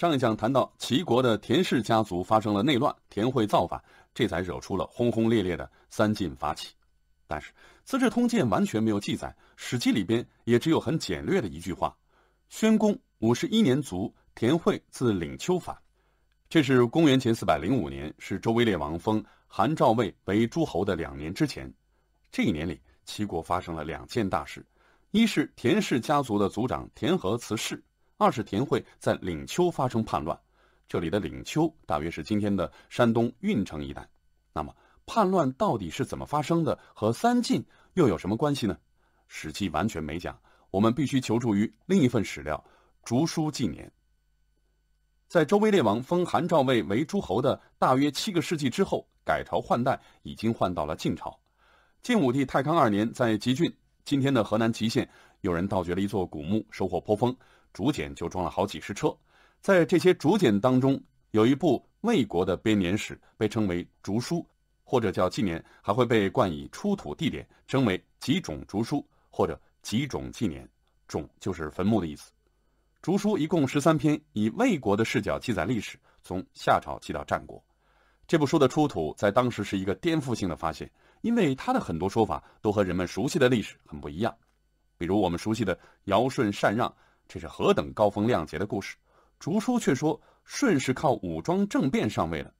上一讲谈到齐国的田氏家族发生了内乱，田惠造反，这才惹出了轰轰烈烈的三晋法起。但是《资治通鉴》完全没有记载，《史记》里边也只有很简略的一句话：“宣公五十一年卒，田惠自领丘反。”这是公元前四百零五年，是周威烈王封韩、赵、魏为诸侯的两年之前。这一年里，齐国发生了两件大事：一是田氏家族的族长田和辞世。二是田惠在领丘发生叛乱，这里的领丘大约是今天的山东运城一带。那么叛乱到底是怎么发生的？和三晋又有什么关系呢？《史记》完全没讲，我们必须求助于另一份史料《竹书纪年》。在周威烈王封韩赵魏为诸侯的大约七个世纪之后，改朝换代已经换到了晋朝。晋武帝太康二年，在集郡（今天的河南吉县）有人盗掘了一座古墓，收获颇丰。竹简就装了好几十车，在这些竹简当中，有一部魏国的编年史，被称为《竹书》，或者叫《纪年》，还会被冠以出土地点，称为“几种竹书”或者“几种纪年”。种就是坟墓的意思，《竹书》一共十三篇，以魏国的视角记载历史，从夏朝记到战国。这部书的出土在当时是一个颠覆性的发现，因为它的很多说法都和人们熟悉的历史很不一样，比如我们熟悉的尧舜禅让。这是何等高风亮节的故事，竹书却说舜是靠武装政变上位的。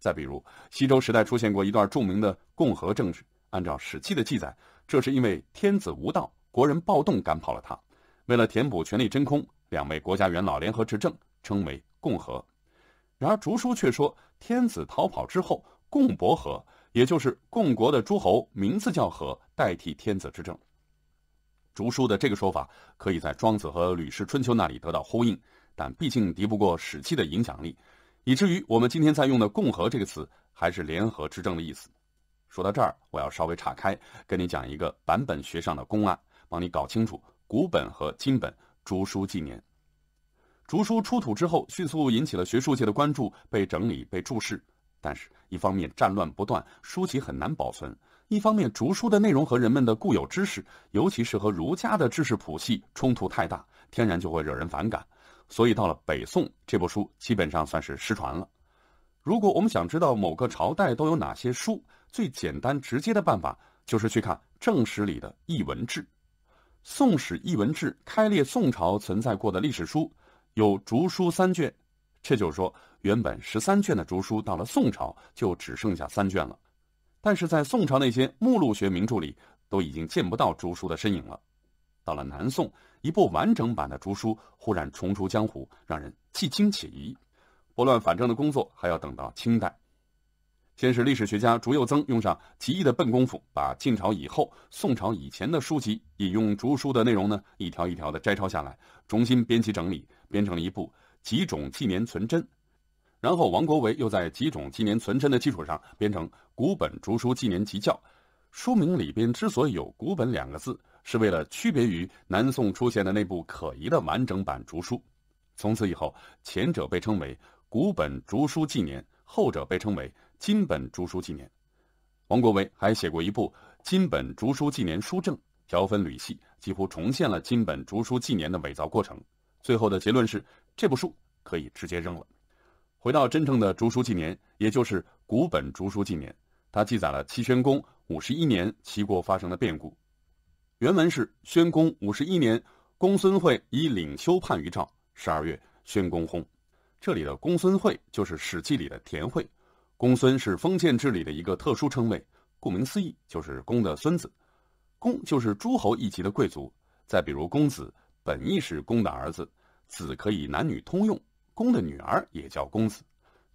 再比如西周时代出现过一段著名的共和政治，按照史记的记载，这是因为天子无道，国人暴动赶跑了他，为了填补权力真空，两位国家元老联合执政，称为共和。然而竹书却说天子逃跑之后，共伯和，也就是共国的诸侯，名字叫和，代替天子执政。竹书的这个说法，可以在《庄子》和《吕氏春秋》那里得到呼应，但毕竟敌不过史记的影响力，以至于我们今天在用的“共和”这个词，还是联合执政的意思。说到这儿，我要稍微岔开，跟你讲一个版本学上的公案，帮你搞清楚古本和今本竹书纪年。竹书出土之后，迅速引起了学术界的关注，被整理、被注释，但是一方面战乱不断，书籍很难保存。一方面，竹书的内容和人们的固有知识，尤其是和儒家的知识谱系冲突太大，天然就会惹人反感，所以到了北宋，这部书基本上算是失传了。如果我们想知道某个朝代都有哪些书，最简单直接的办法就是去看正史里的《艺文志》。《宋史艺文志》开列宋朝存在过的历史书，有竹书三卷，这就是说原本十三卷的竹书，到了宋朝就只剩下三卷了。但是在宋朝那些目录学名著里，都已经见不到朱书的身影了。到了南宋，一部完整版的朱书忽然重出江湖，让人既惊且疑。拨乱反正的工作还要等到清代。先是历史学家朱右曾用上奇异的笨功夫，把晋朝以后、宋朝以前的书籍引用竹书的内容呢，一条一条的摘抄下来，重新编辑整理，编成了一部《几种纪年存真》。然后，王国维又在几种纪年存真的基础上，编成《古本竹书纪年集教》。书名里边之所以有“古本”两个字，是为了区别于南宋出现的那部可疑的完整版竹书。从此以后，前者被称为《古本竹书纪年》，后者被称为《金本竹书纪年》。王国维还写过一部《金本竹书纪年书证》，条分缕析，几乎重现了金本竹书纪年的伪造过程。最后的结论是，这部书可以直接扔了。回到真正的竹书纪年，也就是古本竹书纪年，它记载了齐宣公五十一年齐国发生的变故。原文是：宣公五十一年，公孙会以领丘叛于赵。十二月，宣公薨。这里的公孙会就是《史记》里的田惠。公孙是封建制里的一个特殊称谓，顾名思义就是公的孙子。公就是诸侯一级的贵族。再比如公子，本意是公的儿子，子可以男女通用。公的女儿也叫公子，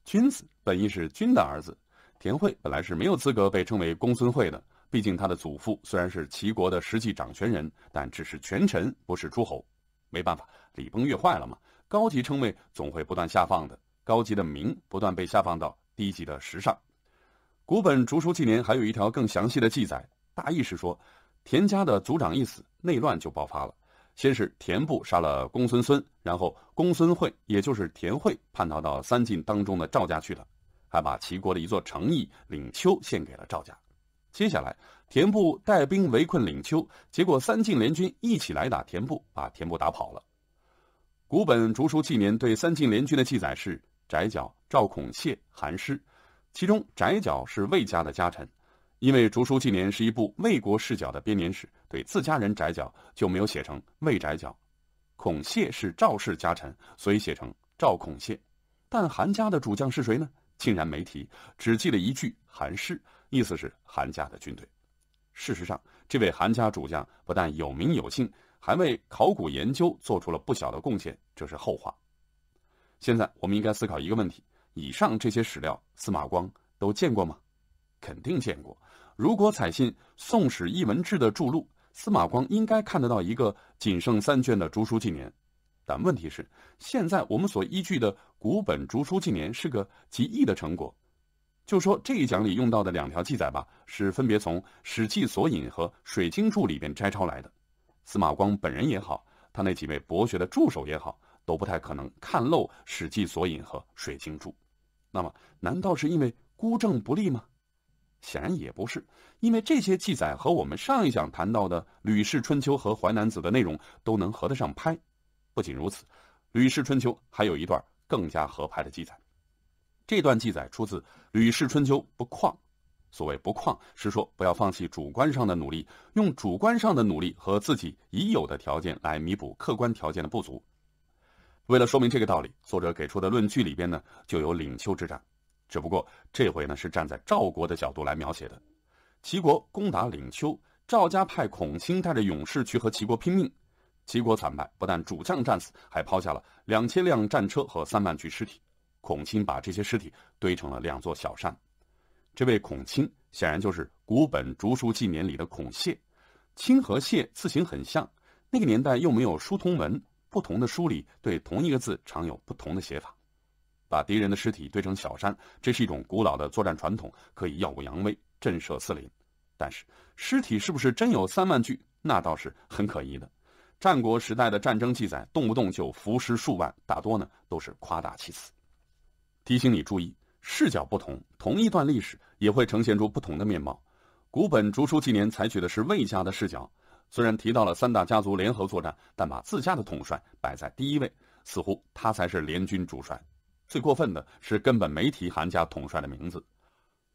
君子本意是君的儿子。田惠本来是没有资格被称为公孙惠的，毕竟他的祖父虽然是齐国的实际掌权人，但只是权臣，不是诸侯。没办法，礼崩乐坏了嘛。高级称谓总会不断下放的，高级的名不断被下放到低级的时尚。古本竹书纪年还有一条更详细的记载，大意是说，田家的族长一死，内乱就爆发了。先是田布杀了公孙孙。然后，公孙惠，也就是田惠，叛逃到三晋当中的赵家去了，还把齐国的一座城邑领丘献给了赵家。接下来，田布带兵围困领丘，结果三晋联军一起来打田布，把田布打跑了。古本竹书纪年对三晋联军的记载是翟角、赵孔谢、韩师，其中翟角是魏家的家臣，因为竹书纪年是一部魏国视角的编年史，对自家人翟角就没有写成魏翟角。孔谢是赵氏家臣，所以写成赵孔谢。但韩家的主将是谁呢？竟然没提，只记了一句“韩师”，意思是韩家的军队。事实上，这位韩家主将不但有名有姓，还为考古研究做出了不小的贡献，这是后话。现在，我们应该思考一个问题：以上这些史料，司马光都见过吗？肯定见过。如果采信《宋史·艺文志》的著录。司马光应该看得到一个仅剩三卷的《竹书纪年》，但问题是，现在我们所依据的古本《竹书纪年》是个极易的成果。就说这一讲里用到的两条记载吧，是分别从《史记索引》和《水经注》里边摘抄来的。司马光本人也好，他那几位博学的助手也好，都不太可能看漏《史记索引》和《水经注》。那么，难道是因为孤证不立吗？显然也不是，因为这些记载和我们上一讲谈到的《吕氏春秋》和《淮南子》的内容都能合得上拍。不仅如此，《吕氏春秋》还有一段更加合拍的记载。这段记载出自《吕氏春秋》，不旷》。所谓“不旷，是说不要放弃主观上的努力，用主观上的努力和自己已有的条件来弥补客观条件的不足。为了说明这个道理，作者给出的论据里边呢，就有领丘之战。只不过这回呢是站在赵国的角度来描写的。齐国攻打领丘，赵家派孔卿带着勇士去和齐国拼命。齐国惨败，不但主将战死，还抛下了两千辆战车和三万具尸体。孔卿把这些尸体堆成了两座小山。这位孔卿显然就是《古本竹书纪年》里的孔谢。卿和谢字形很像，那个年代又没有书通文，不同的书里对同一个字常有不同的写法。把敌人的尸体堆成小山，这是一种古老的作战传统，可以耀武扬威、震慑四邻。但是，尸体是不是真有三万具？那倒是很可疑的。战国时代的战争记载，动不动就浮尸数万，大多呢都是夸大其词。提醒你注意，视角不同，同一段历史也会呈现出不同的面貌。古本竹书纪年采取的是魏家的视角，虽然提到了三大家族联合作战，但把自家的统帅摆在第一位，似乎他才是联军主帅。最过分的是根本没提韩家统帅的名字，《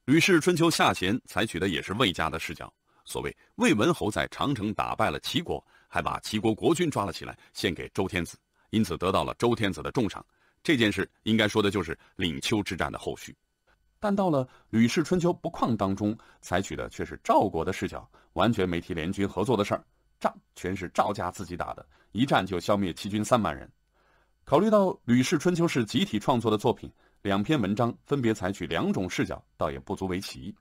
吕氏春秋·下贤》采取的也是魏家的视角。所谓魏文侯在长城打败了齐国，还把齐国国君抓了起来，献给周天子，因此得到了周天子的重赏。这件事应该说的就是领丘之战的后续。但到了《吕氏春秋·不况》当中，采取的却是赵国的视角，完全没提联军合作的事儿，仗全是赵家自己打的，一战就消灭齐军三万人。考虑到《吕氏春秋》是集体创作的作品，两篇文章分别采取两种视角，倒也不足为奇。《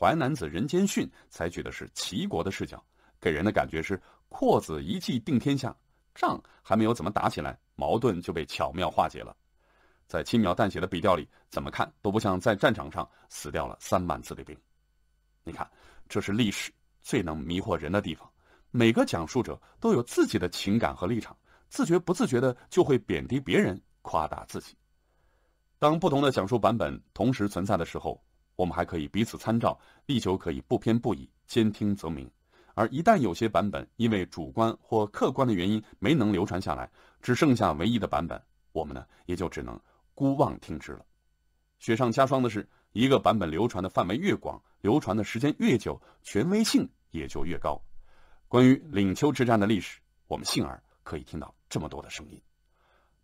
淮南子·人间训》采取的是齐国的视角，给人的感觉是阔子一计定天下，仗还没有怎么打起来，矛盾就被巧妙化解了。在轻描淡写的笔调里，怎么看都不像在战场上死掉了三万次的兵。你看，这是历史最能迷惑人的地方，每个讲述者都有自己的情感和立场。自觉不自觉的就会贬低别人，夸大自己。当不同的讲述版本同时存在的时候，我们还可以彼此参照，力求可以不偏不倚，兼听则明。而一旦有些版本因为主观或客观的原因没能流传下来，只剩下唯一的版本，我们呢也就只能孤妄听之了。雪上加霜的是，一个版本流传的范围越广，流传的时间越久，权威性也就越高。关于岭丘之战的历史，我们幸而。可以听到这么多的声音，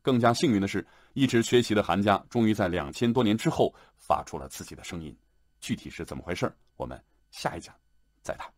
更加幸运的是，一直缺席的韩家终于在两千多年之后发出了自己的声音。具体是怎么回事？我们下一讲再谈。